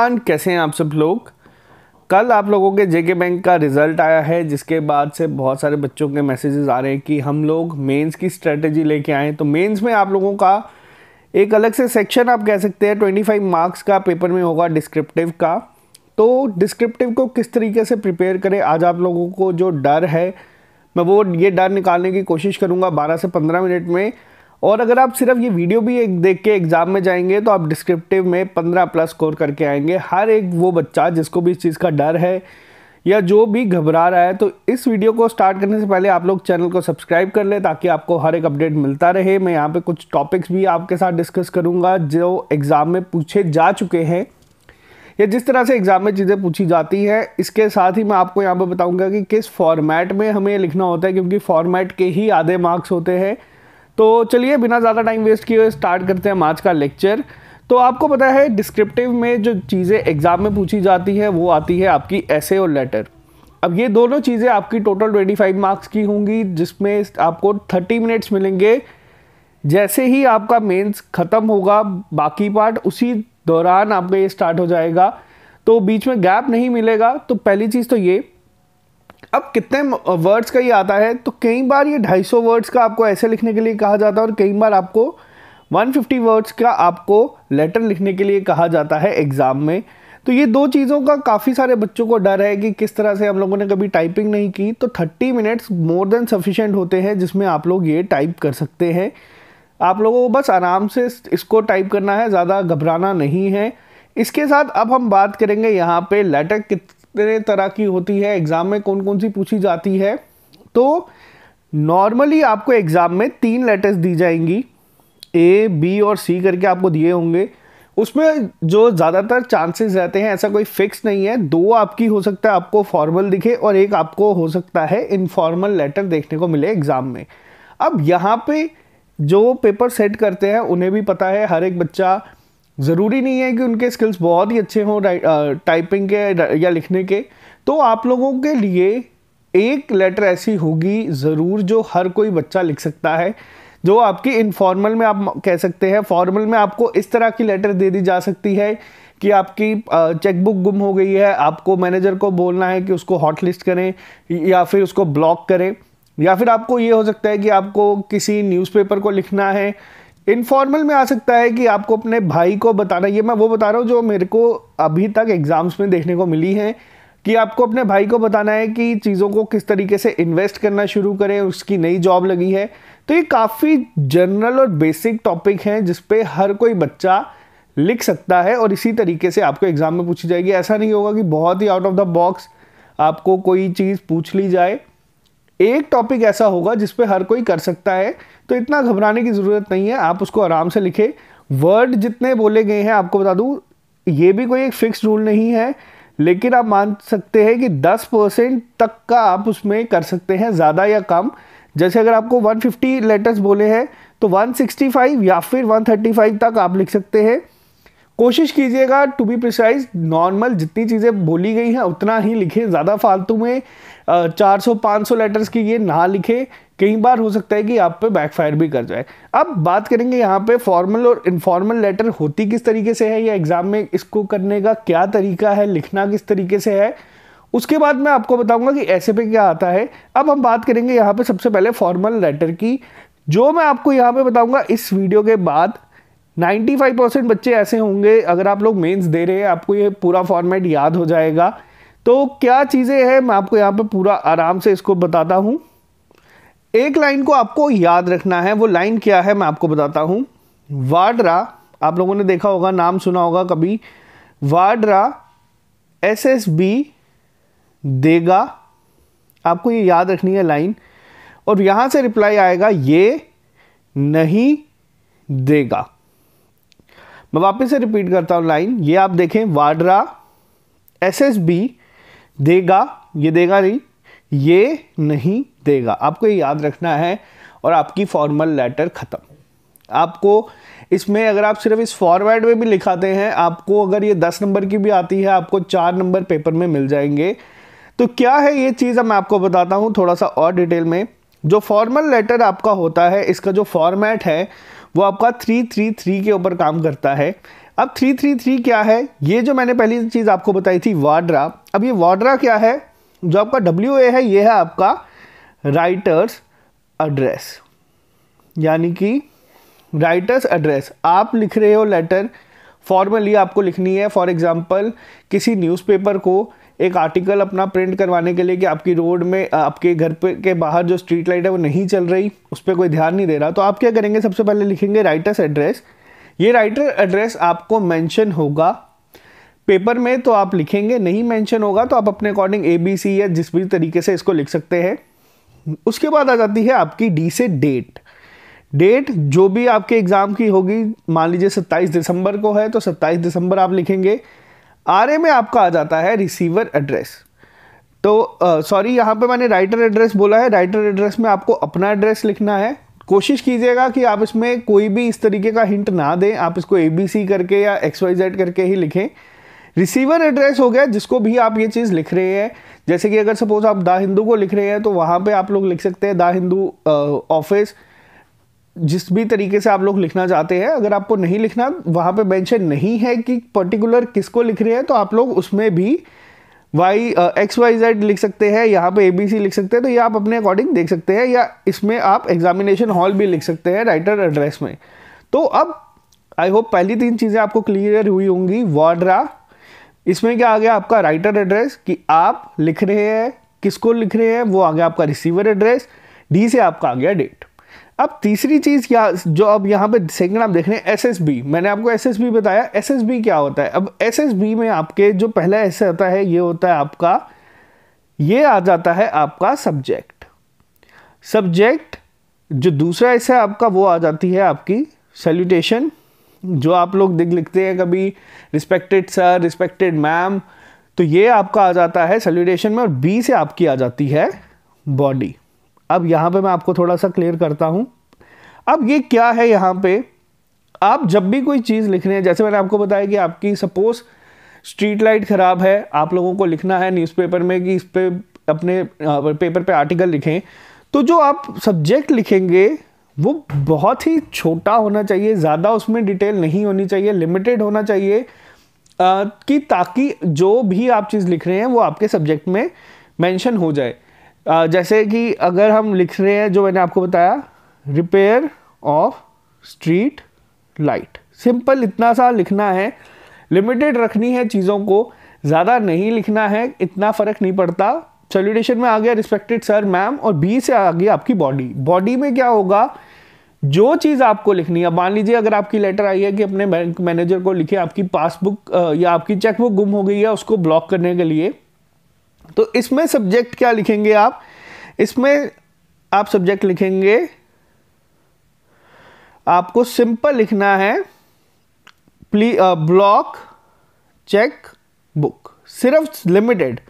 कैसे हैं आप सब लोग कल आप लोगों के जेके बैंक का रिजल्ट आया है जिसके बाद से बहुत सारे बच्चों के मैसेजेस आ रहे हैं कि हम लोग मेंस की स्ट्रेटजी लेके आए तो मेंस में आप लोगों का एक अलग से सेक्शन आप कह सकते हैं 25 मार्क्स का पेपर में होगा डिस्क्रिप्टिव का तो डिस्क्रिप्टिव को किस तरीके से प्रिपेयर करें आज आप लोगों को जो डर है मैं वो ये डर निकालने की कोशिश करूँगा बारह से पंद्रह मिनट में और अगर आप सिर्फ ये वीडियो भी एक देख के एग्ज़ाम में जाएंगे तो आप डिस्क्रिप्टिव में पंद्रह प्लस स्कोर करके आएंगे हर एक वो बच्चा जिसको भी इस चीज़ का डर है या जो भी घबरा रहा है तो इस वीडियो को स्टार्ट करने से पहले आप लोग चैनल को सब्सक्राइब कर लें ताकि आपको हर एक अपडेट मिलता रहे मैं यहाँ पे कुछ टॉपिक्स भी आपके साथ डिस्कस करूँगा जो एग्ज़ाम में पूछे जा चुके हैं या जिस तरह से एग्ज़ाम में चीज़ें पूछी जाती हैं इसके साथ ही मैं आपको यहाँ पर बताऊँगा कि किस फॉर्मेट में हमें लिखना होता है क्योंकि फॉर्मेट के ही आधे मार्क्स होते हैं तो चलिए बिना ज़्यादा टाइम वेस्ट किए स्टार्ट करते हैं हम आज का लेक्चर तो आपको पता है डिस्क्रिप्टिव में जो चीज़ें एग्ज़ाम में पूछी जाती है वो आती है आपकी ऐसे और लेटर अब ये दोनों चीज़ें आपकी टोटल 25 मार्क्स की होंगी जिसमें आपको 30 मिनट्स मिलेंगे जैसे ही आपका मेंस ख़त्म होगा बाकी पार्ट उसी दौरान आपका ये स्टार्ट हो जाएगा तो बीच में गैप नहीं मिलेगा तो पहली चीज़ तो ये अब कितने वर्ड्स का ये आता है तो कई बार ये 250 वर्ड्स का आपको ऐसे लिखने के लिए कहा जाता है और कई बार आपको 150 वर्ड्स का आपको लेटर लिखने के लिए कहा जाता है एग्ज़ाम में तो ये दो चीज़ों का काफ़ी सारे बच्चों को डर है कि किस तरह से हम लोगों ने कभी टाइपिंग नहीं की तो 30 मिनट्स मोर देन सफिशेंट होते हैं जिसमें आप लोग ये टाइप कर सकते हैं आप लोगों को बस आराम से इसको टाइप करना है ज़्यादा घबराना नहीं है इसके साथ अब हम बात करेंगे यहाँ पे लेटर तरह की होती है एग्ज़ाम में कौन कौन सी पूछी जाती है तो नॉर्मली आपको एग्ज़ाम में तीन लेटर्स दी जाएंगी ए बी और सी करके आपको दिए होंगे उसमें जो ज़्यादातर चांसेस रहते हैं ऐसा कोई फिक्स नहीं है दो आपकी हो सकता है आपको फॉर्मल दिखे और एक आपको हो सकता है इनफॉर्मल लेटर देखने को मिले एग्ज़ाम में अब यहाँ पे जो पेपर सेट करते हैं उन्हें भी पता है हर एक बच्चा ज़रूरी नहीं है कि उनके स्किल्स बहुत ही अच्छे हों टाइपिंग uh, के या लिखने के तो आप लोगों के लिए एक लेटर ऐसी होगी ज़रूर जो हर कोई बच्चा लिख सकता है जो आपकी इनफॉर्मल में आप कह सकते हैं फॉर्मल में आपको इस तरह की लेटर दे दी जा सकती है कि आपकी चेकबुक uh, गुम हो गई है आपको मैनेजर को बोलना है कि उसको हॉटलिस्ट करें या फिर उसको ब्लॉक करें या फिर आपको ये हो सकता है कि आपको किसी न्यूज़पेपर को लिखना है इनफॉर्मल में आ सकता है कि आपको अपने भाई को बताना ये मैं वो बता रहा हूँ जो मेरे को अभी तक एग्ज़ाम्स में देखने को मिली है कि आपको अपने भाई को बताना है कि चीज़ों को किस तरीके से इन्वेस्ट करना शुरू करें उसकी नई जॉब लगी है तो ये काफ़ी जनरल और बेसिक टॉपिक हैं जिसपे हर कोई बच्चा लिख सकता है और इसी तरीके से आपको एग्ज़ाम में पूछी जाएगी ऐसा नहीं होगा कि बहुत ही आउट ऑफ द बॉक्स आपको कोई चीज़ पूछ ली जाए एक टॉपिक ऐसा होगा जिस पे हर कोई कर सकता है तो इतना घबराने की ज़रूरत नहीं है आप उसको आराम से लिखें वर्ड जितने बोले गए हैं आपको बता दूँ ये भी कोई एक फिक्स रूल नहीं है लेकिन आप मान सकते हैं कि 10 परसेंट तक का आप उसमें कर सकते हैं ज़्यादा या कम जैसे अगर आपको 150 लेटर्स बोले हैं तो 165 या फिर 135 तक आप लिख सकते हैं कोशिश कीजिएगा टू बी प्रिसाइज नॉर्मल जितनी चीज़ें बोली गई हैं उतना ही लिखें ज़्यादा फालतू में चार सौ पाँच सौ लेटर्स की ये ना लिखे कई बार हो सकता है कि आप पे बैकफायर भी कर जाए अब बात करेंगे यहाँ पे फॉर्मल और इनफॉर्मल लेटर होती किस तरीके से है या एग्ज़ाम में इसको करने का क्या तरीका है लिखना किस तरीके से है उसके बाद मैं आपको बताऊंगा कि ऐसे पे क्या आता है अब हम बात करेंगे यहाँ पे सबसे पहले फॉर्मल लेटर की जो मैं आपको यहाँ पे बताऊंगा इस वीडियो के बाद 95 परसेंट बच्चे ऐसे होंगे अगर आप लोग मेंस दे रहे हैं आपको ये पूरा फॉर्मेट याद हो जाएगा तो क्या चीज़ें हैं मैं आपको यहाँ पर पूरा आराम से इसको बताता हूँ एक लाइन को आपको याद रखना है वो लाइन क्या है मैं आपको बताता हूँ वाड्रा आप लोगों ने देखा होगा नाम सुना होगा कभी वाड्रा एसएसबी देगा आपको ये याद रखनी है लाइन और यहाँ से रिप्लाई आएगा ये नहीं देगा मैं वापस से रिपीट करता हूँ लाइन ये आप देखें वाड्रा एसएसबी देगा ये देगा नहीं ये नहीं देगा आपको ये याद रखना है और आपकी फॉर्मल लेटर ख़त्म आपको इसमें अगर आप सिर्फ इस फॉर्मेट में भी लिखाते हैं आपको अगर ये दस नंबर की भी आती है आपको चार नंबर पेपर में मिल जाएंगे तो क्या है ये चीज़ मैं आपको बताता हूँ थोड़ा सा और डिटेल में जो फॉर्मल लेटर आपका होता है इसका जो फॉर्मेट है वो आपका थ्री थ्री थ्री के ऊपर काम करता है अब 333 क्या है ये जो मैंने पहली चीज़ आपको बताई थी वाड्रा अब ये वाड्रा क्या है जो आपका डब्ल्यू ए है ये है आपका राइटर्स एड्रेस यानी कि राइटर्स एड्रेस आप लिख रहे हो लेटर फॉर्मली आपको लिखनी है फॉर एग्ज़ाम्पल किसी न्यूज़पेपर को एक आर्टिकल अपना प्रिंट करवाने के लिए कि आपकी रोड में आपके घर पे के बाहर जो स्ट्रीट लाइट है वो नहीं चल रही उस पर कोई ध्यान नहीं दे रहा तो आप क्या करेंगे सबसे पहले लिखेंगे राइटर्स एड्रेस ये राइटर एड्रेस आपको मेंशन होगा पेपर में तो आप लिखेंगे नहीं मेंशन होगा तो आप अपने अकॉर्डिंग ए बी सी या जिस भी तरीके से इसको लिख सकते हैं उसके बाद आ जाती है आपकी डी से डेट डेट जो भी आपके एग्ज़ाम की होगी मान लीजिए 27 दिसंबर को है तो 27 दिसंबर आप लिखेंगे आर में आपका आ जाता है रिसीवर एड्रेस तो सॉरी यहाँ पे मैंने राइटर एड्रेस बोला है राइटर एड्रेस में आपको अपना एड्रेस लिखना है कोशिश कीजिएगा कि आप इसमें कोई भी इस तरीके का हिंट ना दें आप इसको ए बी सी करके या एक्स वाई जेड करके ही लिखें रिसीवर एड्रेस हो गया जिसको भी आप ये चीज़ लिख रहे हैं जैसे कि अगर सपोज आप दा हिंदू को लिख रहे हैं तो वहाँ पे आप लोग लिख सकते हैं दा हिंदू ऑफिस जिस भी तरीके से आप लोग लिखना चाहते हैं अगर आपको नहीं लिखना वहाँ पे मेंशन नहीं है कि पर्टिकुलर किसको लिख रहे हैं तो आप लोग उसमें भी वाई एक्स वाई जेड लिख सकते हैं यहाँ पे ए बी सी लिख सकते हैं तो ये आप अपने अकॉर्डिंग देख सकते हैं या इसमें आप एग्जामिनेशन हॉल भी लिख सकते हैं राइटर एड्रेस में तो अब आई होप पहली तीन चीज़ें आपको क्लियर हुई होंगी वाड्रा इसमें क्या आ गया आपका राइटर एड्रेस कि आप लिख रहे हैं किसको लिख रहे हैं वो आ गया आपका रिसीवर एड्रेस डी से आपका आ गया डेट अब तीसरी चीज़ या जो अब यहाँ पे सेकंड आप देख रहे हैं एस मैंने आपको एस बताया एस क्या होता है अब एस में आपके जो पहला ऐसे होता है ये होता है आपका ये आ जाता है आपका सब्जेक्ट सब्जेक्ट जो दूसरा ऐसा आपका वो आ जाती है आपकी सैल्यूटेशन जो आप लोग दिख लिखते हैं कभी रिस्पेक्टेड सर रिस्पेक्टेड मैम तो ये आपका आ जाता है सैल्यूटेशन में और बी से आपकी आ जाती है बॉडी अब यहाँ पे मैं आपको थोड़ा सा क्लियर करता हूँ अब ये क्या है यहाँ पे आप जब भी कोई चीज़ लिख रहे हैं जैसे मैंने आपको बताया कि आपकी सपोज़ स्ट्रीट लाइट ख़राब है आप लोगों को लिखना है न्यूज़पेपर में कि इस पर अपने पेपर पे आर्टिकल लिखें तो जो आप सब्जेक्ट लिखेंगे वो बहुत ही छोटा होना चाहिए ज़्यादा उसमें डिटेल नहीं होनी चाहिए लिमिटेड होना चाहिए कि ताकि जो भी आप चीज़ लिख रहे हैं वो आपके सब्जेक्ट में मेंशन हो जाए जैसे कि अगर हम लिख रहे हैं जो मैंने आपको बताया repair of street light simple इतना सा लिखना है लिमिटेड रखनी है चीज़ों को ज़्यादा नहीं लिखना है इतना फ़र्क नहीं पड़ता सल्यूटेशन में आ गया रिस्पेक्टेड सर मैम और बी से आ गई आपकी बॉडी बॉडी में क्या होगा जो चीज़ आपको लिखनी है मान लीजिए अगर आपकी लेटर आई है कि अपने बैंक मैनेजर को लिखे आपकी पासबुक या आपकी चेकबुक गुम हो गई है उसको ब्लॉक करने के लिए तो इसमें सब्जेक्ट क्या लिखेंगे आप इसमें आप सब्जेक्ट लिखेंगे आपको सिंपल लिखना है प्ली ब्लॉक चेक बुक सिर्फ लिमिटेड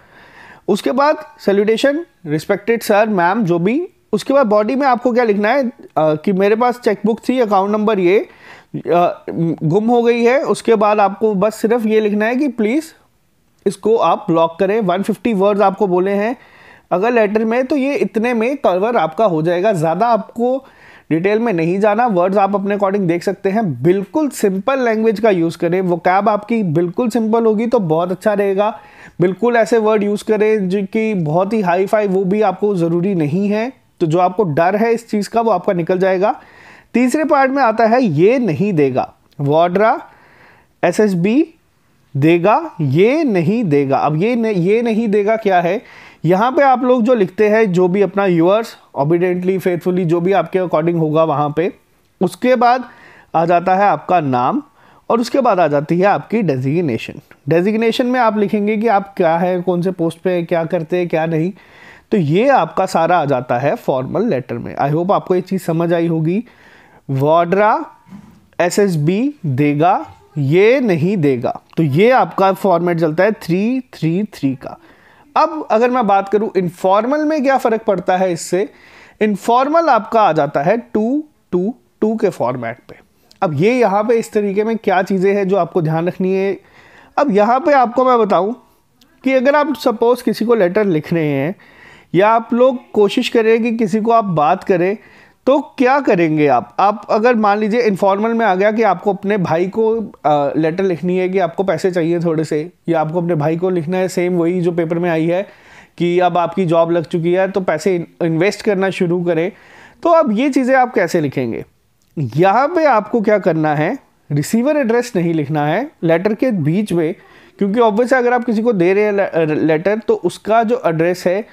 उसके बाद सैल्यूटेशन रिस्पेक्टेड सर मैम जो भी उसके बाद बॉडी में आपको क्या लिखना है आ, कि मेरे पास चेक बुक थी अकाउंट नंबर ये आ, गुम हो गई है उसके बाद आपको बस सिर्फ ये लिखना है कि प्लीज़ इसको आप ब्लॉक करें 150 वर्ड्स आपको बोले हैं अगर लेटर में तो ये इतने में कवर आपका हो जाएगा ज़्यादा आपको डिटेल में नहीं जाना वर्ड्स आप अपने अकॉर्डिंग देख सकते हैं बिल्कुल सिंपल लैंग्वेज का यूज़ करें वो कैब आपकी बिल्कुल सिंपल होगी तो बहुत अच्छा रहेगा बिल्कुल ऐसे वर्ड यूज़ करें जो कि बहुत ही हाई फाई वो भी आपको ज़रूरी नहीं है तो जो आपको डर है इस चीज़ का वो आपका निकल जाएगा तीसरे पार्ट में आता है ये नहीं देगा वाड्रा एस एस बी देगा ये नहीं देगा अब ये न, ये नहीं देगा क्या है यहाँ पे आप लोग जो लिखते हैं जो भी अपना यूअर्स ओबिडेंटली फेथफुली जो भी आपके अकॉर्डिंग होगा वहाँ पे उसके बाद आ जाता है आपका नाम और उसके बाद आ जाती है आपकी डेजिग्नेशन डेजिग्नेशन में आप लिखेंगे कि आप क्या है कौन से पोस्ट पे क्या करते हैं क्या नहीं तो ये आपका सारा आ जाता है फॉर्मल लेटर में आई होप आपको ये चीज़ समझ आई होगी वाड्रा एस देगा ये नहीं देगा तो ये आपका फॉर्मेट चलता है थ्री थ्री थ्री का अब अगर मैं बात करूँ इनफॉर्मल में क्या फ़र्क पड़ता है इससे इनफॉर्मल आपका आ जाता है टू टू टू के फॉर्मेट पे अब ये यहाँ पे इस तरीके में क्या चीज़ें हैं जो आपको ध्यान रखनी है अब यहाँ पे आपको मैं बताऊँ कि अगर आप सपोज़ किसी को लेटर लिख रहे हैं या आप लोग कोशिश करें कि किसी को आप बात करें तो क्या करेंगे आप आप अगर मान लीजिए इनफॉर्मल में आ गया कि आपको अपने भाई को आ, लेटर लिखनी है कि आपको पैसे चाहिए थोड़े से या आपको अपने भाई को लिखना है सेम वही जो पेपर में आई है कि अब आपकी जॉब लग चुकी है तो पैसे इन्वेस्ट करना शुरू करें तो अब ये चीज़ें आप कैसे लिखेंगे यहाँ पे आपको क्या करना है रिसीवर एड्रेस नहीं लिखना है लेटर के बीच में क्योंकि ऑब्वियस अगर आप किसी को दे रहे हैं लेटर तो उसका जो एड्रेस है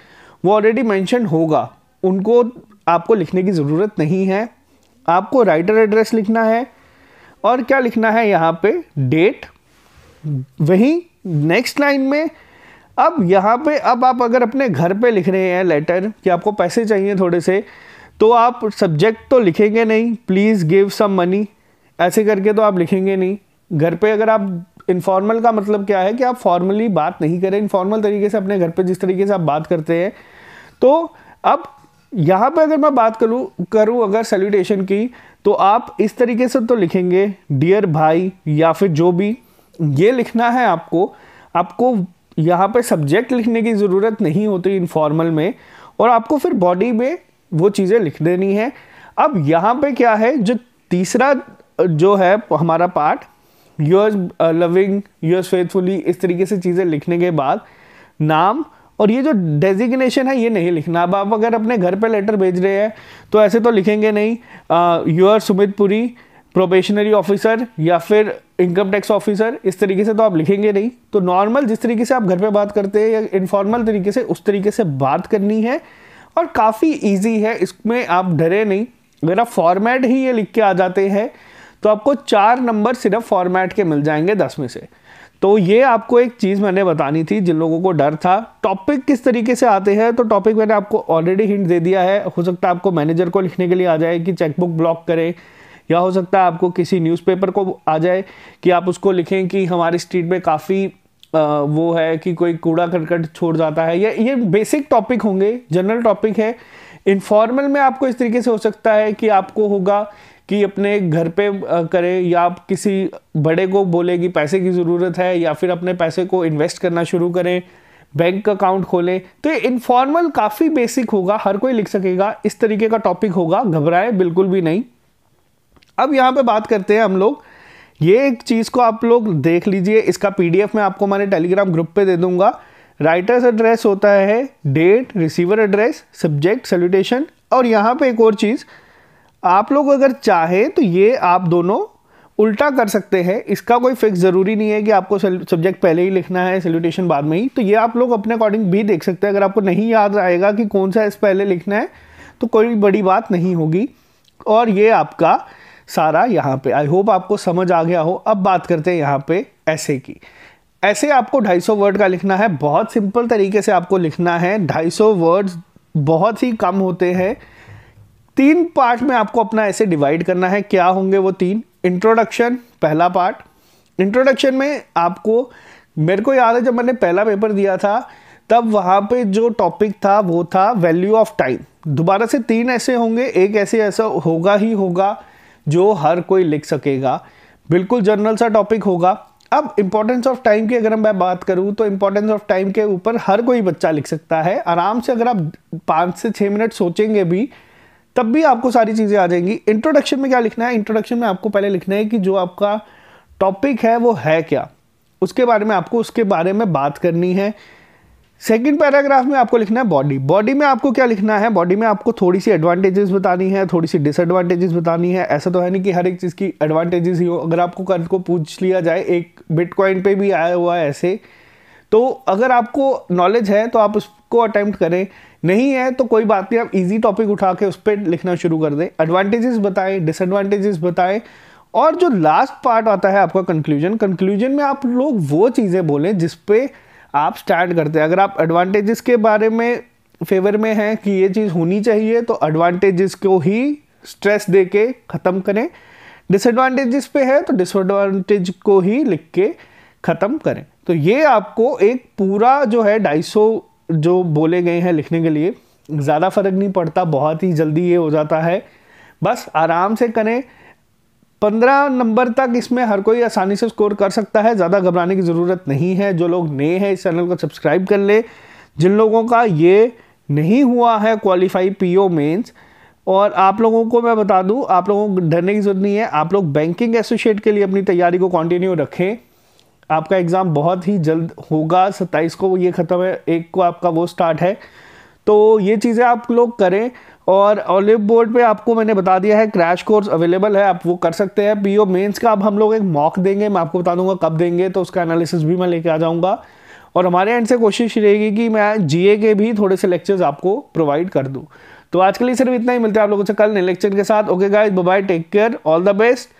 वो ऑलरेडी मैंशन होगा उनको आपको लिखने की ज़रूरत नहीं है आपको राइटर एड्रेस लिखना है और क्या लिखना है यहाँ पे डेट वहीं नेक्स्ट लाइन में अब यहाँ पे अब आप अगर अपने घर पे लिख रहे हैं लेटर कि आपको पैसे चाहिए थोड़े से तो आप सब्जेक्ट तो लिखेंगे नहीं प्लीज़ गिव सम मनी ऐसे करके तो आप लिखेंगे नहीं घर पे अगर आप इनफॉर्मल का मतलब क्या है कि आप फॉर्मली बात नहीं करें इनफॉर्मल तरीके से अपने घर पे जिस तरीके से आप बात करते हैं तो अब यहाँ पे अगर मैं बात करूँ करूँ अगर सैल्यूटेशन की तो आप इस तरीके से तो लिखेंगे डियर भाई या फिर जो भी ये लिखना है आपको आपको यहाँ पे सब्जेक्ट लिखने की ज़रूरत नहीं होती इनफॉर्मल में और आपको फिर बॉडी में वो चीज़ें लिख देनी है अब यहाँ पे क्या है जो तीसरा जो है हमारा part your loving your faithfully इस तरीके से चीज़ें लिखने के बाद नाम और ये जो डेजिग्नेशन है ये नहीं लिखना अब आप अगर अपने घर पे लेटर भेज रहे हैं तो ऐसे तो लिखेंगे नहीं you are Sumit Puri probationary officer या फिर इनकम टैक्स ऑफिसर इस तरीके से तो आप लिखेंगे नहीं तो नॉर्मल जिस तरीके से आप घर पे बात करते हैं या इनफॉर्मल तरीके से उस तरीके से बात करनी है और काफ़ी ईजी है इसमें आप डरे नहीं अगर आप फॉर्मेट ही ये लिख के आ जाते हैं तो आपको चार नंबर सिर्फ फॉर्मेट के मिल जाएंगे दस में से तो ये आपको एक चीज़ मैंने बतानी थी जिन लोगों को डर था टॉपिक किस तरीके से आते हैं तो टॉपिक मैंने आपको ऑलरेडी हिंट दे दिया है हो सकता है आपको मैनेजर को लिखने के लिए आ जाए कि चेकबुक ब्लॉक करें या हो सकता है आपको किसी न्यूज़पेपर को आ जाए कि आप उसको लिखें कि हमारी स्ट्रीट में काफ़ी वो है कि कोई कूड़ा करकट छोड़ जाता है या ये बेसिक टॉपिक होंगे जनरल टॉपिक है इनफॉर्मल में आपको इस तरीके से हो सकता है कि आपको होगा कि अपने घर पे करें या आप किसी बड़े को बोले कि पैसे की ज़रूरत है या फिर अपने पैसे को इन्वेस्ट करना शुरू करें बैंक अकाउंट खोलें तो ये इनफॉर्मल काफ़ी बेसिक होगा हर कोई लिख सकेगा इस तरीके का टॉपिक होगा घबराएं बिल्कुल भी नहीं अब यहाँ पे बात करते हैं हम लोग ये एक चीज़ को आप लोग देख लीजिए इसका पी मैं आपको मैंने टेलीग्राम ग्रुप पर दे दूंगा राइटर्स एड्रेस होता है date receiver address subject salutation और यहाँ पे एक और चीज़ आप लोग अगर चाहें तो ये आप दोनों उल्टा कर सकते हैं इसका कोई फिक्स ज़रूरी नहीं है कि आपको सब्जेक्ट पहले ही लिखना है सल्यूटेशन बाद में ही तो ये आप लोग अपने अकॉर्डिंग भी देख सकते हैं अगर आपको नहीं याद आएगा कि कौन सा इस पहले लिखना है तो कोई बड़ी बात नहीं होगी और ये आपका सारा यहाँ पे आई होप आपको समझ आ गया हो अब बात करते हैं यहाँ पे ऐसे की ऐसे आपको 250 वर्ड का लिखना है बहुत सिंपल तरीके से आपको लिखना है 250 वर्ड्स बहुत ही कम होते हैं तीन पार्ट में आपको अपना ऐसे डिवाइड करना है क्या होंगे वो तीन इंट्रोडक्शन पहला पार्ट इंट्रोडक्शन में आपको मेरे को याद है जब मैंने पहला पेपर दिया था तब वहाँ पे जो टॉपिक था वो था वैल्यू ऑफ टाइम दोबारा से तीन ऐसे होंगे एक ऐसे ऐसा होगा ही होगा जो हर कोई लिख सकेगा बिल्कुल जनरल सा टॉपिक होगा अब इम्पॉर्टेंस ऑफ टाइम की अगर मैं बात करूँ तो इम्पॉर्टेंस ऑफ टाइम के ऊपर हर कोई बच्चा लिख सकता है आराम से अगर आप पाँच से छः मिनट सोचेंगे भी तब भी आपको सारी चीज़ें आ जाएंगी इंट्रोडक्शन में क्या लिखना है इंट्रोडक्शन में आपको पहले लिखना है कि जो आपका टॉपिक है वो है क्या उसके बारे में आपको उसके बारे में बात करनी है सेकंड पैराग्राफ में आपको लिखना है बॉडी बॉडी में आपको क्या लिखना है बॉडी में आपको थोड़ी सी एडवांटेजेस बतानी है थोड़ी सी डिसएडवांटेजेस बतानी है ऐसा तो है नहीं कि हर एक चीज़ की एडवांटेजेस ही हो अगर आपको कल को पूछ लिया जाए एक बिटकॉइन पे भी आया हुआ है ऐसे तो अगर आपको नॉलेज है तो आप उसको अटैम्प्ट करें नहीं है तो कोई बात नहीं आप इजी टॉपिक उठा के उस पर लिखना शुरू कर दें एडवांटेजेस बताएं डिसएडवांटेजेस बताएं और जो लास्ट पार्ट आता है आपका कंक्लूजन कंक्लूजन में आप लोग वो चीज़ें बोलें जिस पे आप स्टैंड करते हैं अगर आप एडवांटेजेस के बारे में फेवर में हैं कि ये चीज़ होनी चाहिए तो एडवांटेजेस को ही स्ट्रेस दे के ख़त्म करें डिसएडवांटेजेस पे है तो डिसएडवांटेज को ही लिख के ख़त्म करें तो ये आपको एक पूरा जो है ढाई जो बोले गए हैं लिखने के लिए ज़्यादा फ़र्क नहीं पड़ता बहुत ही जल्दी ये हो जाता है बस आराम से करें पंद्रह नंबर तक इसमें हर कोई आसानी से स्कोर कर सकता है ज़्यादा घबराने की ज़रूरत नहीं है जो लोग नए हैं इस चैनल को सब्सक्राइब कर ले जिन लोगों का ये नहीं हुआ है क्वालिफाई पी ओ और आप लोगों को मैं बता दूं आप लोगों को डरने की ज़रूरत नहीं है आप लोग बैंकिंग एसोसिएट के लिए अपनी तैयारी को कंटिन्यू रखें आपका एग्ज़ाम बहुत ही जल्द होगा सत्ताईस को ये ख़त्म है एक को आपका वो स्टार्ट है तो ये चीज़ें आप लोग करें और ऑलिव बोर्ड पे आपको मैंने बता दिया है क्रैश कोर्स अवेलेबल है आप वो कर सकते हैं पीओ मेंस का अब हम लोग एक मॉक देंगे मैं आपको बता दूंगा कब देंगे तो उसका एनालिसिस भी मैं लेके आ जाऊंगा और हमारे एंड से कोशिश रहेगी कि मैं जीए के भी थोड़े से लेक्चर्स आपको प्रोवाइड कर दूँ तो आज के लिए सिर्फ इतना ही मिलता है आप लोगों से कल नए लेक्चर के साथ okay guys bye take care all the best